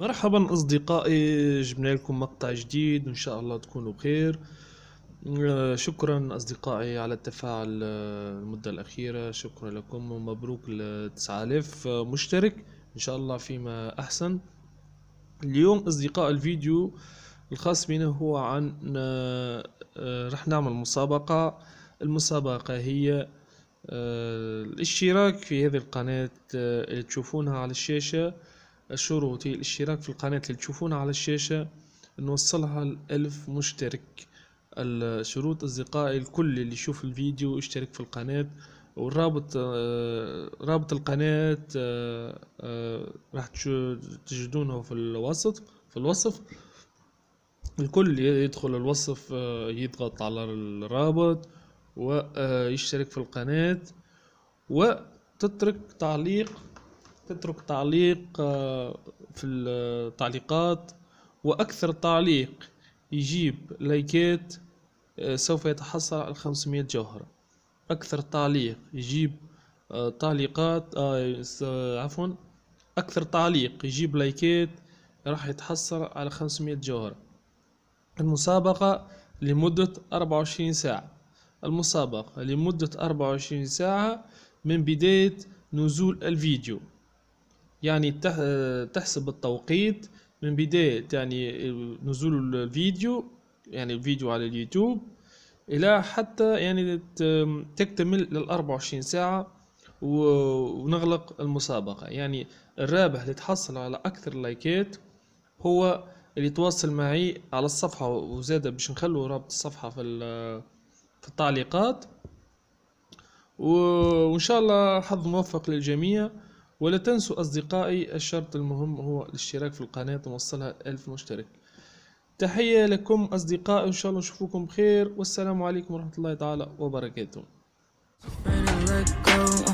مرحبا اصدقائي جبنا لكم مقطع جديد وان شاء الله تكونوا بخير آه، شكرا اصدقائي على التفاعل آه، المدة الاخيرة شكرا لكم ومبروك ل 9000 مشترك ان شاء الله فيما احسن اليوم اصدقاء الفيديو الخاص بنا هو عن آه، رح نعمل مسابقة المسابقة هي الاشتراك في هذه القناة اللي تشوفونها على الشاشة الشروط هي الاشتراك في القناة اللي تشوفونها على الشاشة نوصلها لألف مشترك الشروط أصدقائي الكل اللي يشوف الفيديو يشترك في القناة والرابط آه، رابط القناة آه، آه، راح تجدونه في الوسط في الوصف الكل يدخل الوصف يضغط على الرابط ويشترك في القناة وتترك تعليق تترك تعليق آه، في التعليقات واكثر تعليق يجيب لايكات آه، سوف يتحصل على 500 جوهرة اكثر تعليق يجيب آه، تعليقات عفوا اكثر تعليق يجيب لايكات راح يتحصل على 500 جوهرة المسابقة لمدة 24 ساعة المسابقة لمدة 24 ساعة من بداية نزول الفيديو يعني تحسب التوقيت من بداية يعني نزول الفيديو يعني الفيديو على اليوتيوب إلى حتى يعني تكتمل للأربع وعشرين ساعة ونغلق المسابقة يعني الرابح اللي تحصل على أكثر لايكات هو اللي تواصل معي على الصفحة وزادة باش نخلو رابط الصفحة في في التعليقات وإن شاء الله حظ موفق للجميع ولا تنسوا أصدقائي الشرط المهم هو الاشتراك في القناة توصلها ألف مشترك تحية لكم أصدقائي إن شاء الله نشوفكم بخير والسلام عليكم ورحمة الله تعالى وبركاته